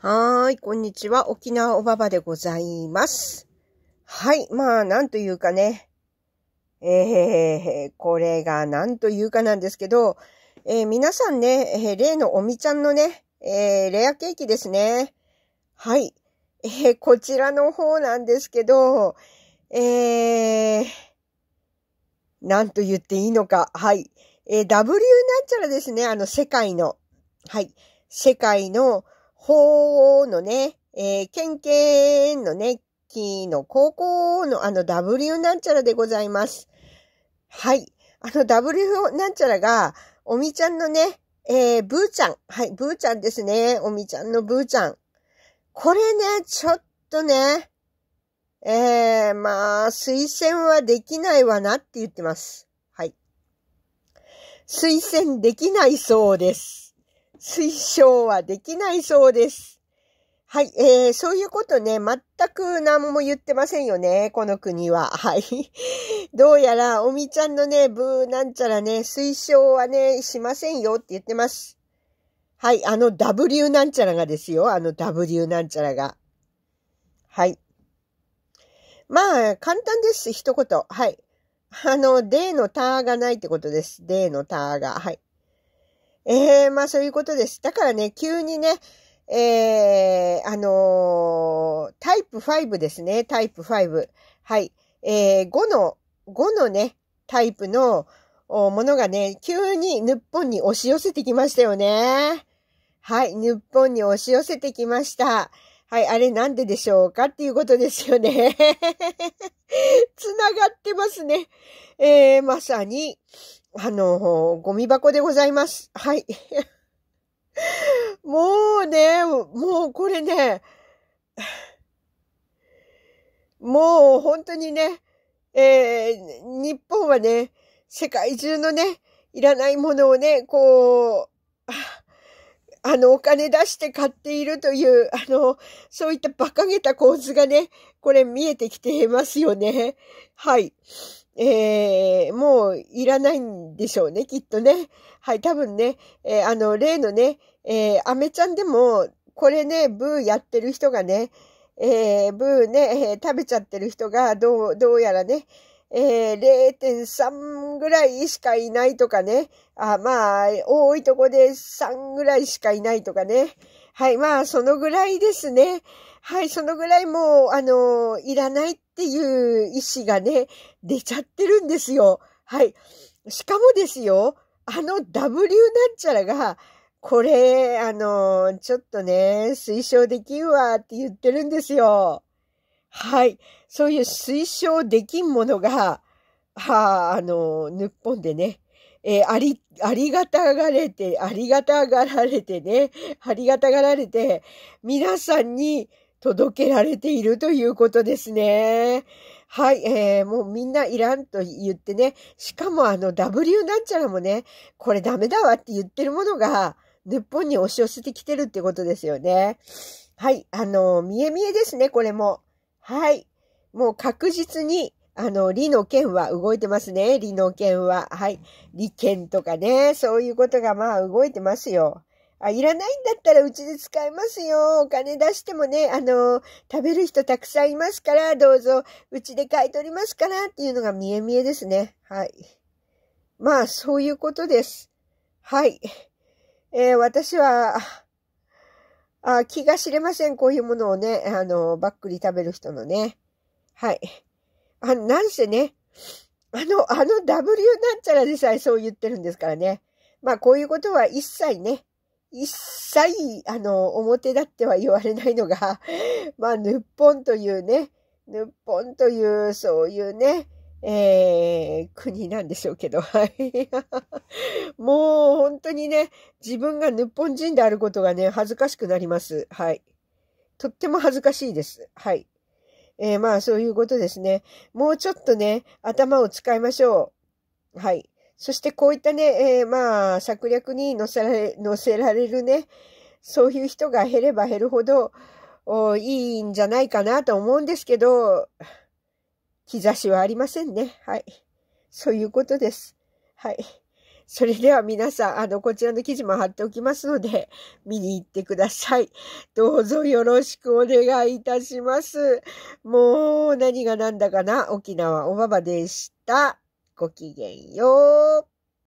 はーい、こんにちは。沖縄おばばでございます。はい、まあ、なんというかね。えー、これがなんというかなんですけど、えー、皆さんね、えー、例のおみちゃんのね、えー、レアケーキですね。はい。えー、こちらの方なんですけど、えー、なんと言っていいのか。はい。えー、W なんちゃらですね。あの、世界の。はい。世界の、ほーのね、えー、けんけんのね、きの高校のあの W なんちゃらでございます。はい。あの W なんちゃらが、おみちゃんのね、えー、ブーちゃん。はい、ブーちゃんですね。おみちゃんのブーちゃん。これね、ちょっとね、えー、まあ、推薦はできないわなって言ってます。はい。推薦できないそうです。推奨はできないそうです。はい、えー、そういうことね、全く何も言ってませんよね、この国は。はい。どうやら、おみちゃんのね、ブーなんちゃらね、推奨はね、しませんよって言ってます。はい、あの W なんちゃらがですよ、あの W なんちゃらが。はい。まあ、簡単です、一言。はい。あの、デーのターがないってことです。デーのターが。はい。ええー、まあそういうことです。だからね、急にね、ええー、あのー、タイプ5ですね、タイプ5。はい。えー、5の、5のね、タイプのものがね、急に日本に押し寄せてきましたよね。はい、日本に押し寄せてきました。はい、あれなんででしょうかっていうことですよね。つ ながってますね。えー、まさに、あの、ゴミ箱でございます。はい。もうね、もうこれね、もう本当にね、えー、日本はね、世界中のね、いらないものをね、こう、あの、お金出して買っているという、あの、そういった馬鹿げた構図がね、これ見えてきてますよね。はい。えー、もういらないんでしょうね、きっとね。はい、多分ね、えー、あの、例のね、えー、アメちゃんでも、これね、ブーやってる人がね、えー、ブーね、えー、食べちゃってる人が、どう、どうやらね、えー、0.3ぐらいしかいないとかね。あまあ、多いとこで3ぐらいしかいないとかね。はい、まあ、そのぐらいですね。はい、そのぐらいもう、あのー、いらないっっていう意思がね、出ちゃってるんですよ。はい。しかもですよ、あの W なんちゃらが、これ、あの、ちょっとね、推奨できんわって言ってるんですよ。はい。そういう推奨できんものが、はあ、あの、日本でね、えー、あり、ありがたがれて、ありがたがられてね、ありがたがられて、皆さんに届けられているということですね。はい、えー、もうみんないらんと言ってね、しかもあの W なんちゃらもね、これダメだわって言ってるものが、日本に押し寄せてきてるってことですよね。はい、あの、見え見えですね、これも。はい。もう確実に、あの、理の件は動いてますね。理の件は。はい。理剣とかね。そういうことがまあ動いてますよ。あ、いらないんだったらうちで使えますよ。お金出してもね、あの、食べる人たくさんいますから、どうぞ、うちで買い取りますからっていうのが見え見えですね。はい。まあ、そういうことです。はい。えー、私は、あ気が知れません。こういうものをね、あの、ばっくり食べる人のね。はい。あ、なんせね、あの、あの W なんちゃらでさえそう言ってるんですからね。まあ、こういうことは一切ね、一切、あの、表立っては言われないのが、まあ、ぬっぽんというね、ぬっぽんという、そういうね、えー、国なんでしょうけど、はい。もう本当にね、自分が日本人であることがね、恥ずかしくなります。はい。とっても恥ずかしいです。はい。えー、まあそういうことですね。もうちょっとね、頭を使いましょう。はい。そしてこういったね、えー、まあ、策略に乗せられ、乗せられるね、そういう人が減れば減るほど、いいんじゃないかなと思うんですけど、兆しはありませんね。はい。そういうことです。はい。それでは皆さん、あの、こちらの記事も貼っておきますので、見に行ってください。どうぞよろしくお願いいたします。もう、何が何だかな、沖縄おばばでした。ごきげんよう。